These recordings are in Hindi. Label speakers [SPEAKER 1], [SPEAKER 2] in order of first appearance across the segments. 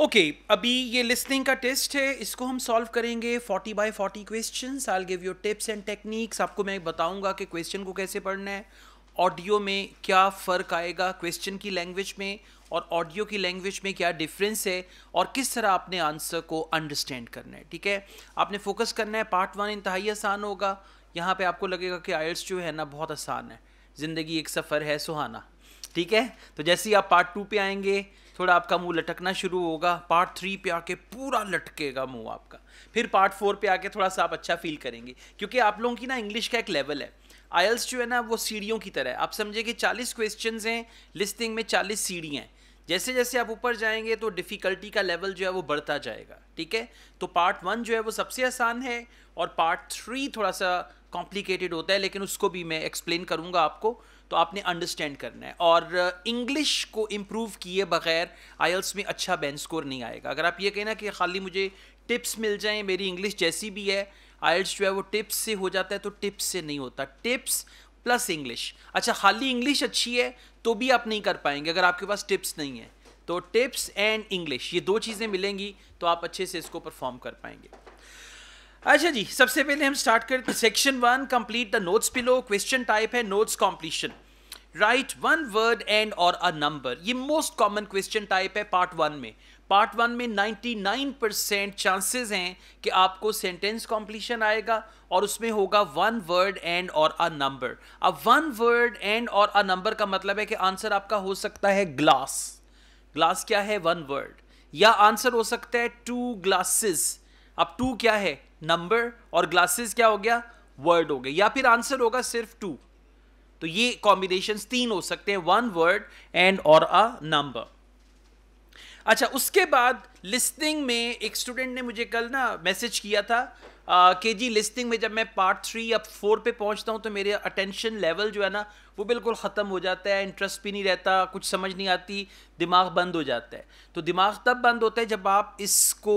[SPEAKER 1] ओके okay, अभी ये लिसनिंग का टेस्ट है इसको हम सॉल्व करेंगे 40 by 40 question I give you tips and techniques आपको मैं बताऊंगा कि क्वेश्चन को कैसे पढ़ना है ऑडियो में क्या फ़र्क आएगा क्वेश्चन की लैंग्वेज में और ऑडियो की लैंग्वेज में क्या डिफरेंस है और किस तरह आपने आंसर को अंडरस्टैंड करना है ठीक है आपने फोकस करना है पार्ट वन इंतहाई आसान होगा यहाँ पर आपको लगेगा कि आयल्स जो है ना बहुत आसान है ज़िंदगी एक सफ़र है सुहाना ठीक है तो जैसे ही आप पार्ट टू पे आएंगे थोड़ा आपका मुंह लटकना शुरू होगा पार्ट थ्री पे आके पूरा लटकेगा मुंह आपका फिर पार्ट फोर पे आके थोड़ा सा आप अच्छा फील करेंगे क्योंकि आप लोगों की ना इंग्लिश का एक लेवल है आयल्स जो है ना वो सीढ़ियों की तरह है आप समझे कि चालीस क्वेश्चन हैं लिस्टिंग में चालीस सीढ़ियाँ हैं जैसे जैसे आप ऊपर जाएंगे तो डिफ़िकल्टी का लेवल जो है वो बढ़ता जाएगा ठीक है तो पार्ट वन जो है वो सबसे आसान है और पार्ट थ्री थोड़ा सा कॉम्प्लिकेटेड होता है लेकिन उसको भी मैं एक्सप्लेन करूँगा आपको तो आपने अंडरस्टैंड करना है और इंग्लिश uh, को इम्प्रूव किए बगैर आयल्स में अच्छा बैन स्कोर नहीं आएगा अगर आप ये कहना कि खाली मुझे टिप्स मिल जाए मेरी इंग्लिश जैसी भी है आयल्स जो है वो टिप्स से हो जाता है तो टिप्स से नहीं होता टिप्स प्लस इंग्लिश अच्छा खाली इंग्लिश अच्छी है तो भी आप नहीं कर पाएंगे अगर आपके पास टिप्स नहीं है तो टिप्स एंड इंग्लिश ये दो चीज़ें मिलेंगी तो आप अच्छे से इसको परफॉर्म कर पाएंगे अच्छा जी सबसे पहले हम स्टार्ट करते section one complete the notes below question type है notes completion write one word and और अ नंबर ये मोस्ट कॉमन क्वेश्चन टाइप है पार्ट वन में पार्ट वन में 99 परसेंट चांसेज हैं कि आपको सेंटेंस कॉम्प्लीशन आएगा और उसमें होगा वन वर्ड एंड और अ नंबर अब वन वर्ड एंड और अ नंबर का मतलब है कि आंसर आपका हो सकता है ग्लास ग्लास क्या है वन वर्ड या आंसर हो सकता है टू ग्लासेस अब टू क्या है नंबर और ग्लासेस क्या हो गया वर्ड हो गया या फिर आंसर होगा सिर्फ टू तो ये कॉम्बिनेशन तीन हो सकते हैं वन वर्ड एंड और अ नंबर अच्छा उसके बाद लिस्टिंग में एक स्टूडेंट ने मुझे कल ना मैसेज किया था कि जी लिस्टिंग में जब मैं पार्ट थ्री या फोर पे पहुंचता हूं तो मेरे अटेंशन लेवल जो है ना वो बिल्कुल ख़त्म हो जाता है इंटरेस्ट भी नहीं रहता कुछ समझ नहीं आती दिमाग बंद हो जाता है तो दिमाग तब बंद होता है जब आप इसको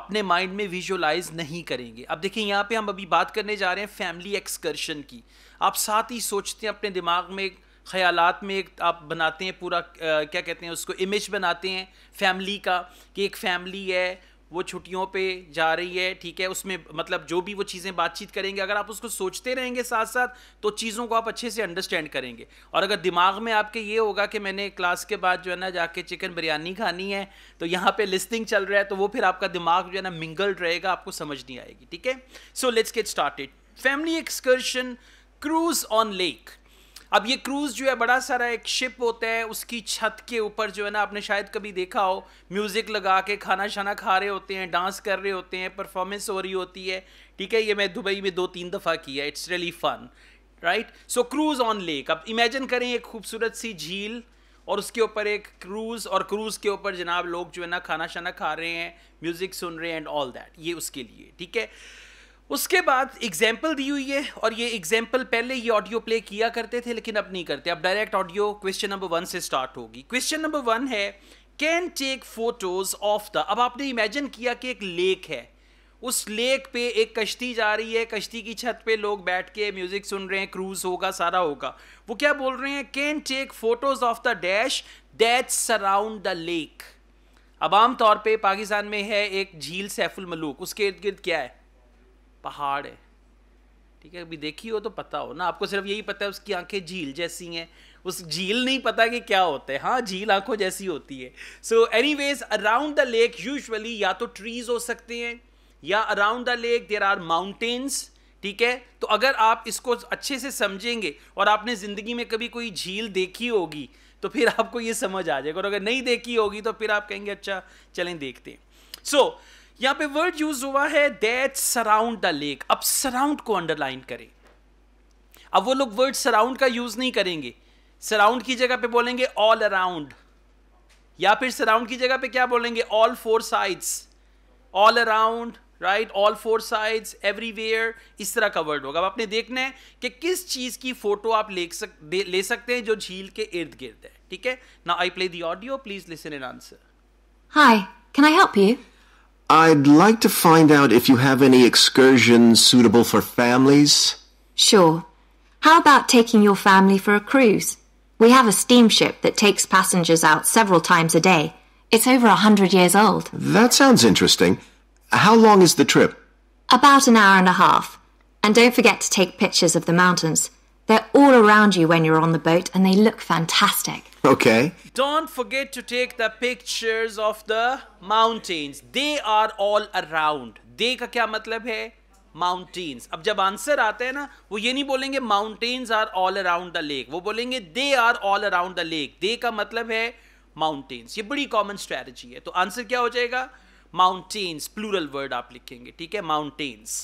[SPEAKER 1] अपने माइंड में विजुअलाइज नहीं करेंगे अब देखिए यहाँ पे हम अभी बात करने जा रहे हैं फैमिली एक्सकर्शन की आप साथ ही सोचते हैं अपने दिमाग में ख्यालात में एक आप बनाते हैं पूरा क्या कहते हैं उसको इमेज बनाते हैं फैमिली का कि एक फैमिली है वो छुट्टियों पे जा रही है ठीक है उसमें मतलब जो भी वो चीज़ें बातचीत करेंगे अगर आप उसको सोचते रहेंगे साथ साथ तो चीज़ों को आप अच्छे से अंडरस्टैंड करेंगे और अगर दिमाग में आपके ये होगा कि मैंने क्लास के बाद जो है ना जाके चिकन बिरयानी खानी है तो यहाँ पे लिस्टिंग चल रहा है तो वो फिर आपका दिमाग जो है ना मिंगल्ड रहेगा आपको समझ नहीं आएगी ठीक है so let's get started family excursion cruise on lake अब ये क्रूज जो है बड़ा सारा एक शिप होता है उसकी छत के ऊपर जो है ना आपने शायद कभी देखा हो म्यूज़िक लगा के खाना शाना खा रहे होते हैं डांस कर रहे होते हैं परफॉर्मेंस हो रही होती है ठीक है ये मैं दुबई में दो तीन दफ़ा किया it's really fun right so cruise on lake अब इमेजिन करें एक खूबसूरत सी झील और उसके ऊपर एक क्रूज़ और क्रूज़ के ऊपर जनाब लोग जो है ना खाना शाना खा रहे हैं म्यूज़िक सुन रहे हैं एंड ऑल दैट ये उसके लिए ठीक है उसके बाद एग्जाम्पल दी हुई है और ये एग्जाम्पल पहले ये ऑडियो प्ले किया करते थे लेकिन अब नहीं करते अब direct audio question number one से स्टार्ट होगी क्वेश्चन नंबर वन है can take photos of the अब आपने इमेजिन किया कि एक लेक है उस लेक पे एक कश्ती जा रही है कश्ती की छत पे लोग बैठ के म्यूजिक सुन रहे हैं क्रूज होगा सारा होगा वो क्या बोल रहे हैं can take photos of the dash that surround the lake अब आमतौर पे पाकिस्तान में है एक झील सैफुल मलूक उसके इर्द गिर्द क्या है पहाड़ है ठीक है अभी देखी हो तो पता हो ना आपको सिर्फ यही पता है उसकी आंखें झील जैसी हैं उस झील नहीं पता कि क्या होता है हाँ झील आंखों जैसी होती है so any ways around the lake usually या तो ट्रीज हो सकते हैं या around the lake there are mountains ठीक है तो अगर आप इसको अच्छे से समझेंगे और आपने ज़िंदगी में कभी कोई झील देखी होगी तो फिर आपको ये समझ आ जाएगा और अगर नहीं देखी होगी तो फिर आप कहेंगे अच्छा चलें देखते हैं सो so, यहां पे वर्ड यूज हुआ है दैट सराउंड द लेक अब सराउंड को अंडरलाइन करें अब वो लोग वर्ड सराउंड का यूज नहीं करेंगे सराउंड की जगह पे बोलेंगे ऑल अराउंड या फिर सराउंड की जगह पे क्या बोलेंगे all four sides all around right all four sides everywhere इस तरह का वर्ड होगा अब आपने देखना है कि किस चीज की फोटो आप ले सक ले सकते हैं जो झील के इर्द गिर्द है ठीक है ना I play the audio please listen and answer
[SPEAKER 2] hi can I help you
[SPEAKER 3] I'd like to find out if you have any excursions suitable for families.
[SPEAKER 2] Sure. How about taking your family for a cruise? We have a steamship that takes passengers out several times a day. It's over a hundred years old.
[SPEAKER 3] That sounds interesting. How long is the trip?
[SPEAKER 2] About an hour and a half. And don't forget to take pictures of the mountains. They're all around you when you're on the boat and they look fantastic. Okay.
[SPEAKER 1] Don't forget to take the pictures of the mountains. They are all around. They का क्या मतलब है माउंटेन्स अब जब आंसर आते हैं ना वो ये नहीं बोलेंगे mountains are all around the lake वो बोलेंगे they are all around the lake they का मतलब है माउंटेन्स ये बड़ी कॉमन स्ट्रेटजी है तो आंसर क्या हो जाएगा माउंटेन्स प्लूरल वर्ड आप लिखेंगे ठीक है mountains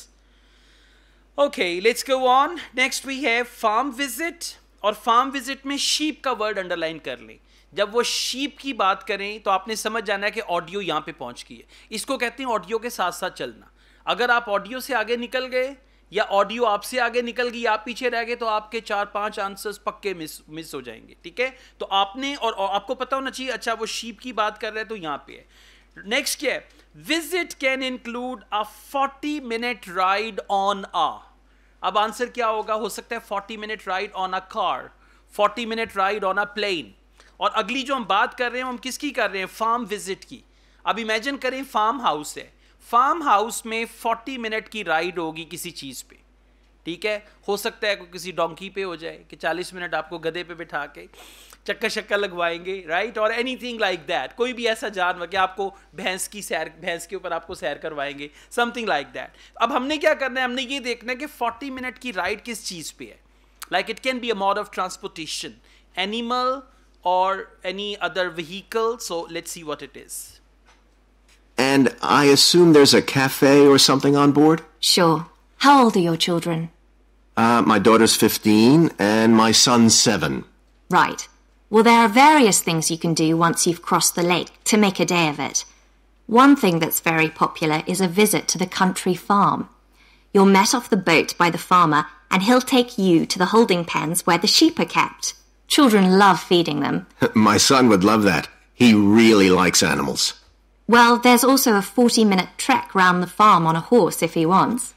[SPEAKER 1] okay let's go on next we have farm visit और फार्म विजिट में शीप का वर्ड अंडरलाइन कर लें जब वो शीप की बात करें तो आपने समझ जाना है कि ऑडियो यहाँ पे पहुँच गई है इसको कहते हैं ऑडियो के साथ साथ चलना अगर आप ऑडियो से आगे निकल गए या ऑडियो आपसे आगे निकल गई आप पीछे रह गए तो आपके चार पांच आंसर्स पक्के मिस मिस हो जाएंगे ठीक है तो आपने और, और आपको पता होना चाहिए अच्छा वो शीप की बात कर रहे हैं तो यहाँ पे है नेक्स्ट क्या है visit can include a forty minute ride on आ अब आंसर क्या होगा हो सकता है forty minute ride on a car forty minute ride on a plane और अगली जो हम बात कर रहे हैं हम किसकी कर रहे हैं फार्म विजिट की अब इमेजिन करें फार्म हाउस है फार्म हाउस में फोर्टी मिनट की राइड होगी किसी चीज़ पे ठीक है हो सकता है किसी डोंकी पे हो जाए कि चालीस मिनट आपको गधे पे बिठा के चक्कर शक्कर लगवाएंगे राइट और एनी थिंग लाइक दैट कोई भी ऐसा जानवर कि आपको भैंस की सैर भैंस के ऊपर आपको सैर करवाएंगे समथिंग लाइक दैट अब हमने क्या करना है हमने ये देखना है कि फोर्टी मिनट की राइड किस चीज़ पे है like it can be a mode of transportation animal or any other vehicle so let see what it is
[SPEAKER 3] And I assume there's a cafe or something on board? Sure.
[SPEAKER 2] How old are your children?
[SPEAKER 3] Uh, my daughter's 15 and my son's 7.
[SPEAKER 2] Right. Well, there are various things you can do once you've crossed the lake to make a day of it. One thing that's very popular is a visit to the country farm. You're met off the boat by the farmer, and he'll take you to the holding pens where the sheep are kept. Children love feeding them.
[SPEAKER 3] My son would love that. He really likes animals.
[SPEAKER 2] Well, there's also a 40 minute trek round the farm on a horse if he wants.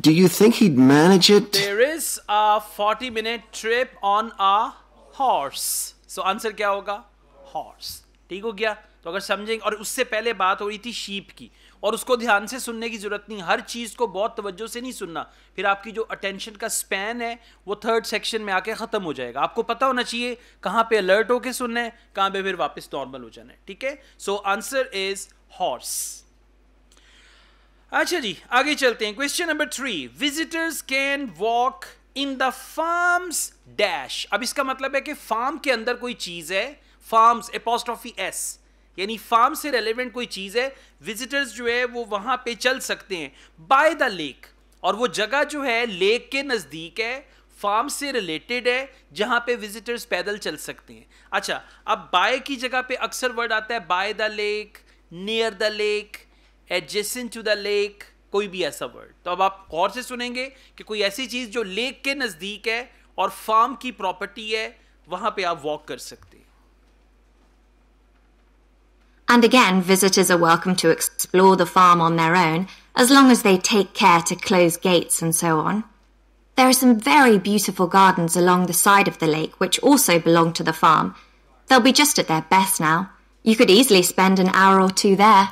[SPEAKER 3] Do you think he'd
[SPEAKER 2] manage it?
[SPEAKER 1] There is a 40 minute trip on a horse. So answer क्या होगा हॉर्स ठीक हो गया तो अगर समझेंगे और उससे पहले बात हो रही थी शीप की और उसको ध्यान से सुनने की ज़रूरत नहीं हर चीज़ को बहुत तवज्जो से नहीं सुनना फिर आपकी जो अटेंशन का स्पैन है वो थर्ड सेक्शन में आके ख़त्म हो जाएगा आपको पता होना चाहिए कहां पे अलर्ट होके सुनना है कहां पे फिर वापस नॉर्मल हो जाना है ठीक है सो आंसर इज हॉर्स अच्छा जी आगे चलते हैं question number three visitors can walk in the farms dash अब इसका मतलब है कि फार्म के अंदर कोई चीज है फार्म्स एपोस्ट्रॉफी एस यानी फार्म से रेलेवेंट कोई चीज है विजिटर्स जो है वो वहां पे चल सकते हैं बाय द लेक और वो जगह जो है लेक के नजदीक है फार्म से रिलेटेड है जहां पे विजिटर्स पैदल चल सकते हैं अच्छा अब बाय की जगह पे अक्सर वर्ड आता है by the lake near the lake adjacent to the lake कोई भी ऐसा वर्ड तो अब आप गौर से सुनेंगे कि कोई ऐसी चीज़ जो लेक के नज़दीक है और फार्म की प्रॉपर्टी है वहां पे आप वॉक कर सकते
[SPEAKER 2] And again, visitors are welcome to explore the farm on their own as long as they take care to close gates and so on. There are some very beautiful gardens along the side of the lake which also belong to the farm. They'll be just at their best now. You could easily spend an hour or two there.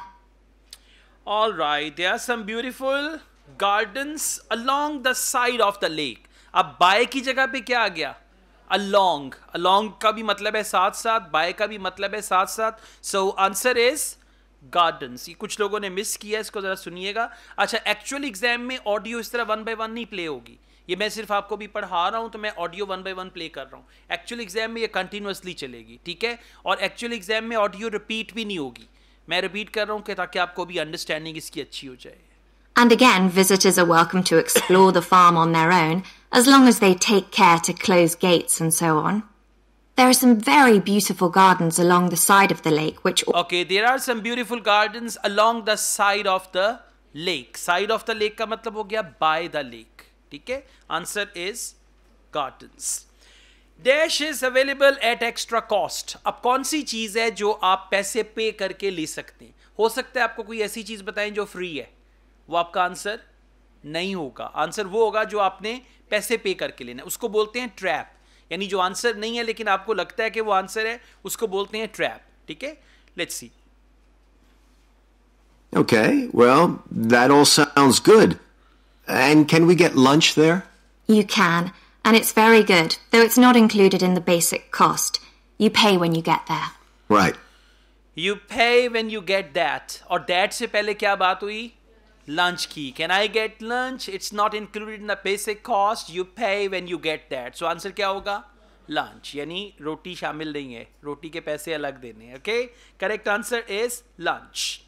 [SPEAKER 1] All right, there are some beautiful gardens along the side of the lake. अब बाय की जगह पे क्या आ गया अलोंग अलोंग का भी मतलब है साथ साथ बाय का भी मतलब है साथ साथ सो आंसर इज गार्डन ये कुछ लोगों ने मिस किया इसको ज़रा सुनिएगा अच्छा एक्चुअल एग्जाम में ऑडियो इस तरह वन बाय वन नहीं प्ले होगी ये मैं सिर्फ आपको भी पढ़ा रहा हूँ तो मैं audio one by one play कर रहा हूँ एक्चुअल एग्जाम में ये कंटिन्यूसली चलेगी ठीक है और एक्चुअल एग्जाम में ऑडियो रिपीट भी नहीं होगी मैं रिपीट कर रहा हूँ कि ताकि आपको भी अंडरस्टैंडिंग इसकी अच्छी हो जाए
[SPEAKER 2] And again, visitors are welcome to explore the farm on their own as long as they take care to close gates and so on. There are some very beautiful gardens along the side of the lake, which.
[SPEAKER 1] Okay, there are some beautiful gardens along the side of the lake. Side of the lake का मतलब हो गया by the lake. ठीक है? Answer is gardens. Dash is available at extra cost अब कौन सी चीज़ है जो आप पैसे पे करके ले सकते हैं हो सकता है आपको कोई ऐसी चीज़ बताएं जो फ्री है वो आपका आंसर नहीं होगा आंसर वो होगा जो आपने पैसे पे करके लेना है उसको बोलते हैं ट्रैप यानी जो आंसर नहीं है लेकिन आपको लगता है कि वो आंसर है उसको बोलते हैं ट्रैप ठीक है let's see
[SPEAKER 3] okay well that all sounds good and can we get lunch there
[SPEAKER 2] you can And it's very good, though it's not included in the basic cost. You pay when you get there. Right.
[SPEAKER 1] You pay when you get that. Or that se pehle kya baat hui? Lunch ki. Can I get lunch? It's not included in the basic cost. You pay when you get that. So answer kya hoga? Lunch. Yani roti शामिल nahi hai. Roti ke paise अलग dene. Okay? Correct answer is lunch. Lunch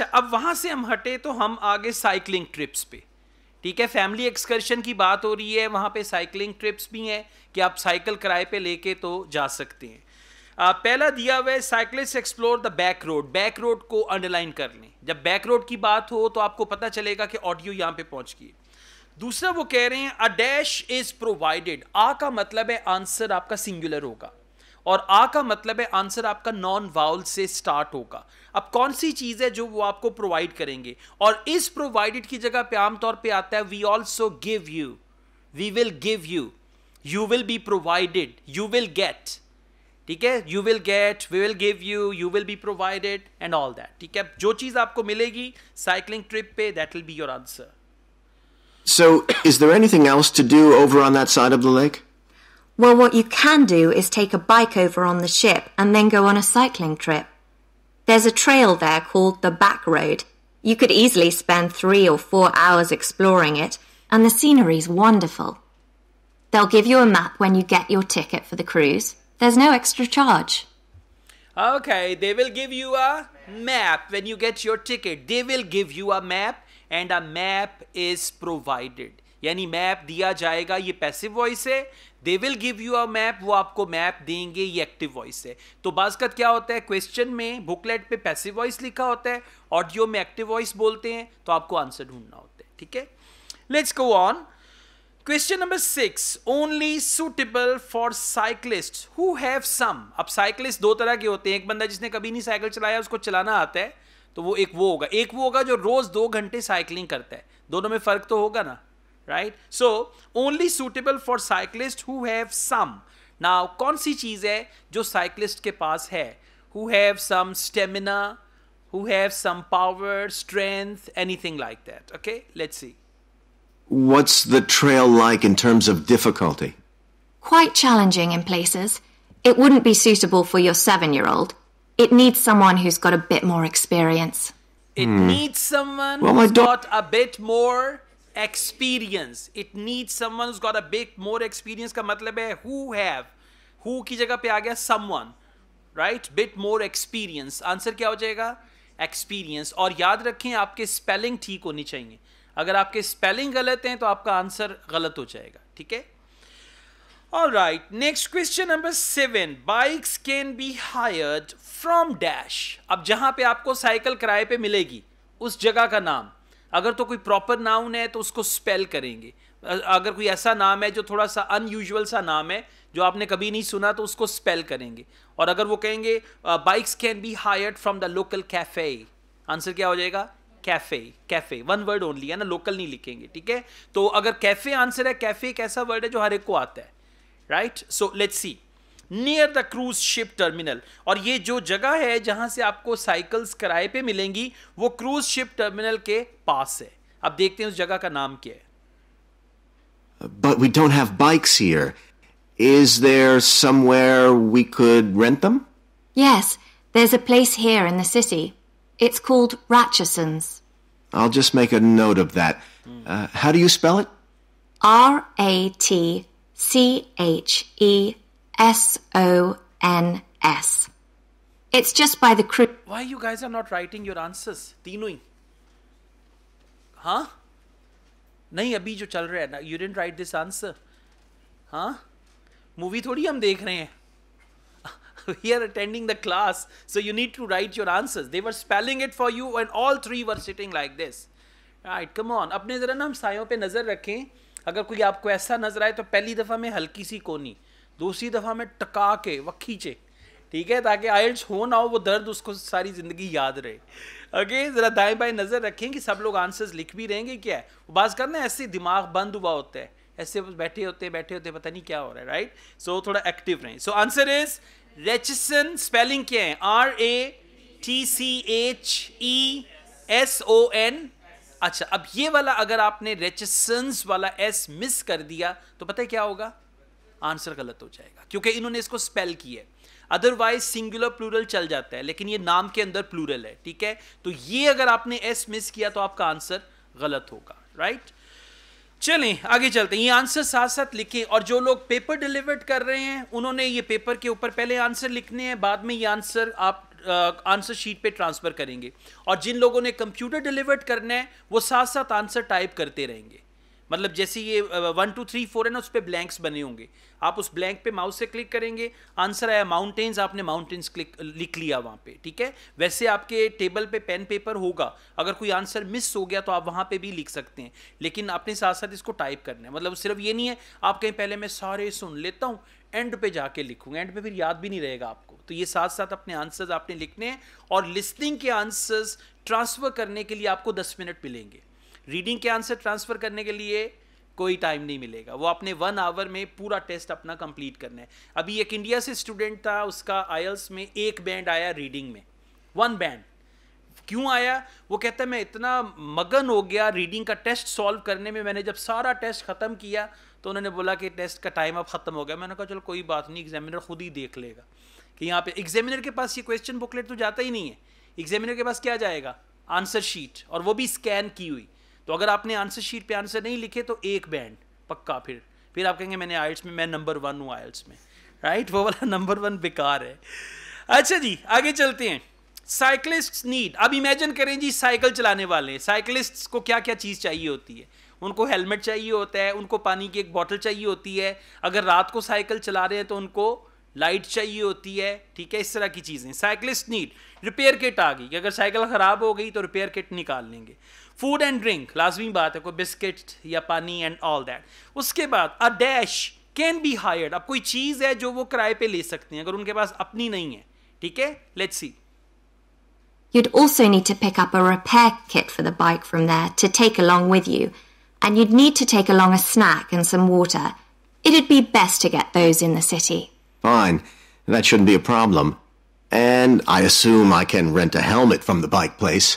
[SPEAKER 1] अच्छा अब वहां से हम हटे तो हम आगे साइकिलिंग ट्रिप्स पे ठीक है फैमिली एक्सकर्शन की बात हो रही है वहाँ पे साइकिलिंग ट्रिप्स भी हैं कि आप साइकिल किराए पे लेके तो जा सकते हैं आ, पहला दिया हुआ है cyclist explore the back road back road को अंडरलाइन कर लें जब बैक रोड की बात हो तो आपको पता चलेगा कि ऑडियो यहाँ पे पहुँच गई दूसरा वो कह रहे हैं अ डैश इज प्रोवाइडेड आ का मतलब है आंसर आपका सिंगुलर होगा और आ का मतलब है आंसर आपका नॉन वाउल से स्टार्ट होगा अब कौन सी चीज़ है जो वो आपको प्रोवाइड करेंगे और इस प्रोवाइडेड की जगह पे आमतौर पे आता है we also give you we will give you you will be provided you will get ठीक है you will get we will give you you will be provided and all that ठीक है जो चीज़ आपको मिलेगी साइकिलिंग ट्रिप पे that will be your answer
[SPEAKER 3] so is there anything else to do over on that side of the lake
[SPEAKER 2] Well, what you can do is take a bike over on the ship and then go on a cycling trip. There's a trail there called the Back Road. You could easily spend three or four hours exploring it, and the scenery's wonderful. They'll give you a map when you get your ticket for the cruise. There's no extra charge.
[SPEAKER 1] Okay, they will give you a map when you get your ticket. They will give you a map, and a map is provided. यानी मैप दिया जाएगा ये पैसिव वॉइस है they will give you a map वो आपको मैप देंगे ये एक्टिव वॉइस है तो बासकत क्या होता है क्वेश्चन में बुकलेट पे पैसिव वॉइस लिखा होता है ऑडियो में एक्टिव वॉइस बोलते हैं तो आपको आंसर ढूंढना होता है ठीक है let's go on question number six only suitable for cyclist who have some अब साइकिलिस्ट दो तरह के होते हैं एक बंदा जिसने कभी नहीं साइकिल चलाया उसको चलाना आता है तो वो एक वो होगा एक वो होगा जो रोज दो घंटे साइकिलिंग करता है दोनों में फर्क तो होगा ना right? So only suitable for cyclists who have some. Now कौन सी चीज़ है cyclist Who have some stamina, who have some power, strength, anything like that. Okay, let's see.
[SPEAKER 3] What's the trail like in terms of difficulty?
[SPEAKER 2] Quite challenging in places. It wouldn't be suitable for your seven year old. It needs someone who's got a bit more experience.
[SPEAKER 1] It hmm. needs someone well, who's got a bit more experience it need someone got a big more experience का मतलब है हु हैव हु की जगह पे आ गया someone right bit more experience answer क्या हो जाएगा एक्सपीरियंस और याद रखें आपके स्पेलिंग ठीक होनी चाहिए अगर आपके स्पेलिंग गलत हैं तो आपका आंसर गलत हो जाएगा ठीक है और right next question number seven bikes can be hired from dash अब जहां पे आपको साइकिल किराए पे मिलेगी उस जगह का नाम अगर तो कोई प्रॉपर नाउन है तो उसको स्पेल करेंगे अगर कोई ऐसा नाम है जो थोड़ा सा अनयूजल सा नाम है जो आपने कभी नहीं सुना तो उसको स्पेल करेंगे और अगर वो कहेंगे bikes can be hired from the local cafe answer क्या हो जाएगा cafe cafe one word only है ना लोकल नहीं लिखेंगे ठीक है तो अगर कैफ़े आंसर है कैफ़े एक ऐसा वर्ड है जो हर एक को आता है right so let's see near the cruise ship terminal और ये जो जगह है जहां से आपको साइकिल्स किराए पे मिलेंगी वो क्रूज शिप टर्मिनल के पास है अब देखते हैं उस जगह का नाम क्या है
[SPEAKER 3] But we don't have bikes here. Is there somewhere we could rent them?
[SPEAKER 2] Yes, there's a place here in the city. It's called Ratcheson's.
[SPEAKER 3] I'll just make a note of that. Uh, how do you
[SPEAKER 2] spell it? R A T C H E S O N S. It's just by the crew.
[SPEAKER 1] Why you guys are not writing your answers? तीनों ही. हाँ? नहीं अभी जो चल रहा है ना you didn't write this answer हाँ मूवी थोड़ी हम देख रहे हैं we are attending the class so you need to write your answers they were spelling it for you and all three were sitting like this right come on अपने ज़रा ना हम सायों पे नज़र रखें अगर कोई आपको ऐसा नज़र आए तो पहली दफ़ा में हल्की सी कोनी दूसरी दफ़ा मैं टका के व खींचे ठीक है ताकि आयल्स हो ना हो वो दर्द उसको सारी ज़िंदगी याद रहे ओके ज़रा दाएं बाएं नज़र रखें कि सब लोग आंसर्स लिख भी रहेंगे क्या है वो बात करना है ऐसे दिमाग बंद हुआ होता है ऐसे बैठे होते बैठे होते पता नहीं क्या हो रहा है राइट सो so, थोड़ा एक्टिव रहें so answer is Ratcheson spelling क्या है R A T C H E S O N अच्छा अब ये वाला अगर आपने रेचिसन्स वाला एस मिस कर दिया तो पता है क्या होगा आंसर गलत हो जाएगा क्योंकि इन्होंने इसको स्पेल किया है अदरवाइज सिंगुलर प्लूरल चल जाता है लेकिन ये नाम के अंदर प्लूरल है ठीक है तो ये अगर आपने एस मिस किया तो आपका आंसर गलत होगा राइट चलें आगे चलते हैं ये आंसर साथ साथ लिखें और जो लोग पेपर डिलीवर्ड कर रहे हैं उन्होंने ये पेपर के ऊपर पहले आंसर लिखने हैं बाद में ये आंसर आप आंसर शीट पे ट्रांसफ़र करेंगे और जिन लोगों ने कंप्यूटर डिलीवर्ड करना है वो साथ साथ आंसर टाइप करते रहेंगे मतलब जैसे ये वन टू थ्री फोर है ना उस पर ब्लैंक्स बने होंगे आप उस ब्लैंक पे माउस से क्लिक करेंगे आंसर आया माउंटेन्स आपने माउंटेन्स क्लिक लिख लिया वहाँ पे ठीक है वैसे आपके टेबल पे पेन पेपर होगा अगर कोई आंसर मिस हो गया तो आप वहाँ पे भी लिख सकते हैं लेकिन अपने साथ साथ इसको टाइप करना है मतलब सिर्फ ये नहीं है आप कहीं पहले मैं सारे सुन लेता हूँ एंड पे जाके लिखूंगा एंड पे फिर याद भी नहीं रहेगा आपको तो ये साथ साथ अपने आंसर्स आपने लिखने हैं और लिस्निंग के आंसर्स ट्रांसफ़र करने के लिए आपको दस मिनट मिलेंगे रीडिंग के आंसर ट्रांसफ़र करने के लिए कोई टाइम नहीं मिलेगा वो अपने वन आवर में पूरा टेस्ट अपना कंप्लीट करना है अभी एक इंडिया से स्टूडेंट था उसका आयल्स में एक बैंड आया रीडिंग में वन बैंड क्यों आया वो कहता है मैं इतना मगन हो गया रीडिंग का टेस्ट सॉल्व करने में मैंने जब सारा टेस्ट ख़त्म किया तो उन्होंने बोला कि टेस्ट का टाइम अब ख़त्म हो गया मैंने कहा चलो कोई बात नहीं एग्जामिनर खुद ही देख लेगा कि यहाँ पे एग्जामिनर के पास ये क्वेश्चन बुकलेट तो जाता ही नहीं है एग्जामिनर के पास क्या जाएगा आंसर शीट और वो भी स्कैन की हुई तो अगर आपने आंसर शीट पे आंसर नहीं लिखे तो एक बैंड पक्का फिर फिर आप कहेंगे मैंने आयल्स में मैं नंबर वन हूँ आयल्स में राइट वो वाला नंबर वन बेकार है अच्छा जी आगे चलते हैं साइकिलिस्ट नीड अब इमेजिन करें जी साइकिल चलाने वाले साइकिलिस्ट को क्या क्या चीज़ चाहिए होती है उनको हेलमेट चाहिए होता है उनको पानी की एक बॉटल चाहिए होती है अगर रात को साइकिल चला रहे हैं तो उनको लाइट चाहिए होती है ठीक है इस तरह की चीज़ें साइकिलिस्ट नीड रिपेयर किट आ गई अगर साइकिल ख़राब हो गई तो रिपेयर किट निकाल लेंगे फूड एंड ड्रिंक लाजमी बात है कोई बिस्किट या पानी एंड ऑल दैट उसके बाद a dash can be hired अब कोई चीज़ है जो वो किराए पे ले सकते हैं अगर उनके पास अपनी नहीं है ठीक है let's see
[SPEAKER 2] You'd also need to pick up a repair kit for the bike from there to take along with you, and you'd need to take along a snack and some water. It'd be best to get those in the city.
[SPEAKER 3] Fine. That shouldn't be a problem. And I assume I can rent a helmet from the
[SPEAKER 2] bike place.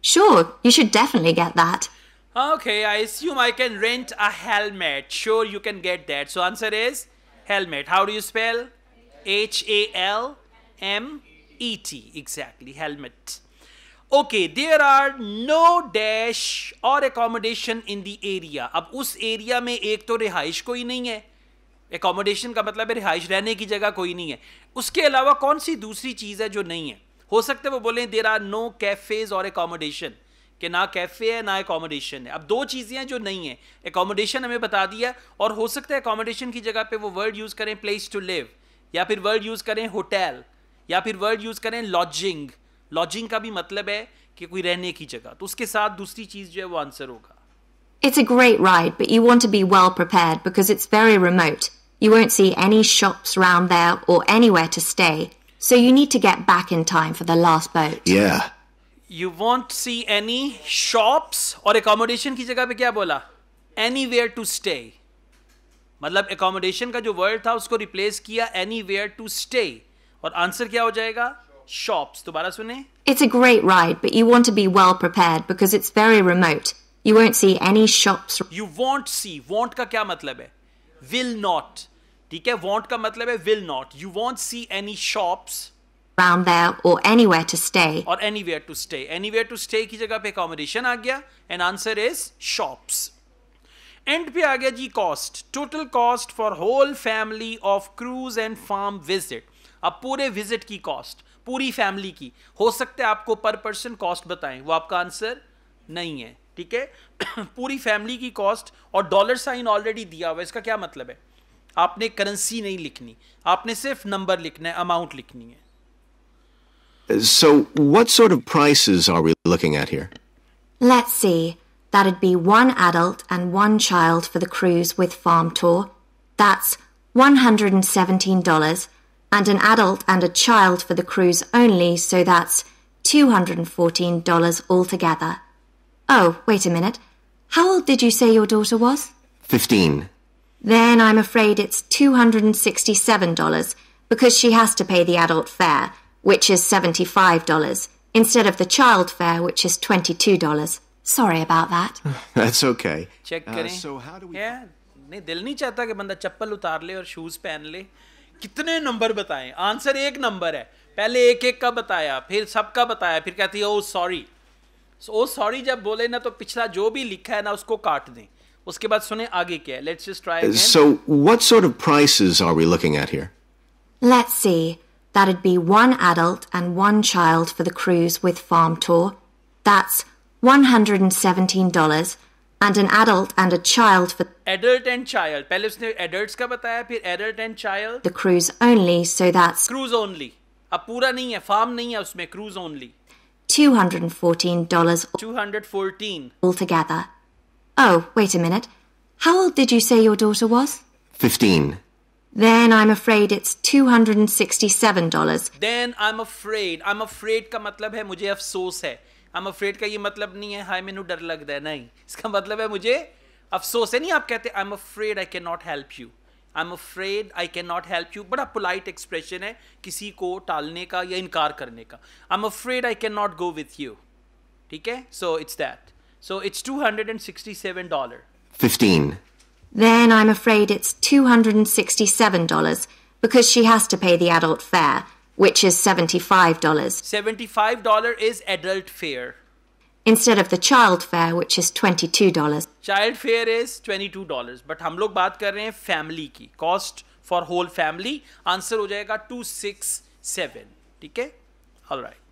[SPEAKER 2] Sure, you should definitely get that.
[SPEAKER 1] Okay, I assume I can rent a helmet. Sure, you can get that. So answer is helmet. How do you spell? H A L M E T. Exactly, helmet. Okay, there are no dash or accommodation in the area. अब उस area में एक तो रिहाइश कोई नहीं है accommodation का मतलब है रिहाइश रहने की जगह कोई नहीं है उसके अलावा कौन सी दूसरी चीज़ है जो नहीं है हो सकता है वो बोले there are no cafes or accommodation कि ना कैफ़े है ना एकोमोडेशन है अब दो चीज़ें हैं जो नहीं है एकोमोडेशन हमें बता दिया और हो सकता है एकोमोडेशन की जगह पे वो वर्ड यूज़ करें प्लेस टू लिव या फिर वर्ड यूज़ करें होटल या फिर वर्ड यूज़ करें लॉजिंग लॉजिंग का भी मतलब है कि कोई रहने की जगह तो उसके साथ दूसरी चीज़ जो है वो आंसर होगा
[SPEAKER 2] It's a great ride, but you want to be well prepared because it's very remote. You won't see any shops around there or anywhere to stay. So you need to get back in time for the last boat. Yeah.
[SPEAKER 1] You won't see any shops or accommodation की जगह पे क्या बोला Anywhere to stay. मतलब accommodation का जो word था उसको replace किया anywhere to stay. और answer क्या हो जाएगा Shops. दोबारा सुने
[SPEAKER 2] It's a great ride, but you want to be well prepared because it's very remote. You won't see any shops.
[SPEAKER 1] You won't see. Won't का क्या मतलब है? Will not. ठीक है वॉन्ट का मतलब है will not you won't see any shops around
[SPEAKER 2] there or anywhere to stay.
[SPEAKER 1] Or anywhere to stay. Anywhere to stay की जगह पे accommodation आ गया and answer is shops. End पे आ गया जी cost. Total cost for whole family of cruise and farm visit. अब पूरे visit की cost. पूरी family की हो सकते हैं आपको per person cost बताएं वो आपका answer नहीं है ठीक है पूरी family की cost और dollar sign already दिया हुआ है इसका क्या मतलब है आपने करेंसी नहीं लिखनी आपने सिर्फ नंबर लिखना है अमाउंट लिखनी है
[SPEAKER 3] So, what sort of prices are we looking at here?
[SPEAKER 2] Let's see. That'd be one adult and one child for the cruise with farm tour. That's $117, and an adult and a child for the cruise only, so that's $214 altogether. Oh, wait a minute. How old did you say your daughter was? 15. Then I'm afraid it's $267 because she has to pay the adult fare, which is $75, instead of the child fare, which is $22. Sorry about that.
[SPEAKER 3] That's okay. Check uh, so
[SPEAKER 1] how do we... Yeah, नहीं दिल नहीं चाहता कि बंदा चप्पल उतार ले और शूज पहन ले कितने नंबर बताएं आंसर एक नंबर है पहले एक एक का बताया फिर सबका बताया फिर कहती है ओ सॉरी ओ सॉरी जब बोले ना तो पिछला जो भी लिखा है ना उसको काट दें उसके बाद सुने आगे क्या है let's just try so what
[SPEAKER 2] sort of prices are we looking at here let's see that'd be one adult and one child for the cruise with farm tour. That's $117 and an adult and a child for
[SPEAKER 1] adult and child. पहले उसने adults का बताया फिर adult and child.
[SPEAKER 2] The cruise only, so that's
[SPEAKER 1] cruise only. अब पूरा नहीं है, farm नहीं है उसमें, cruise only.
[SPEAKER 2] $214
[SPEAKER 1] 214
[SPEAKER 2] altogether. Oh, wait a minute. How old did you say your daughter was? Fifteen. Then I'm afraid it's two hundred and sixty-seven dollars.
[SPEAKER 1] Then I'm afraid. I'm afraid का मतलब है मुझे अफसोस है. I'm afraid का ये मतलब नहीं है. हाय मैंने डर लग दिया नहीं. इसका मतलब है मुझे अफसोस है नहीं आप कहते. I'm afraid I cannot help you. I'm afraid I cannot help you. बड़ा polite expression है किसी को टालने का या इनकार करने का. I'm afraid I cannot go with you. ठीक So it's that. So it's $267.
[SPEAKER 3] 15.
[SPEAKER 2] Then I'm afraid it's $267 because she has to pay the adult fare, which is $75.
[SPEAKER 1] $75 is adult fare.
[SPEAKER 2] Instead of the child fare, which is $22.
[SPEAKER 1] Child fare is $22. But हम लोग बात कर रहे हैं family की cost for whole family. Answer हो जाएगा 267 ठीक है All right.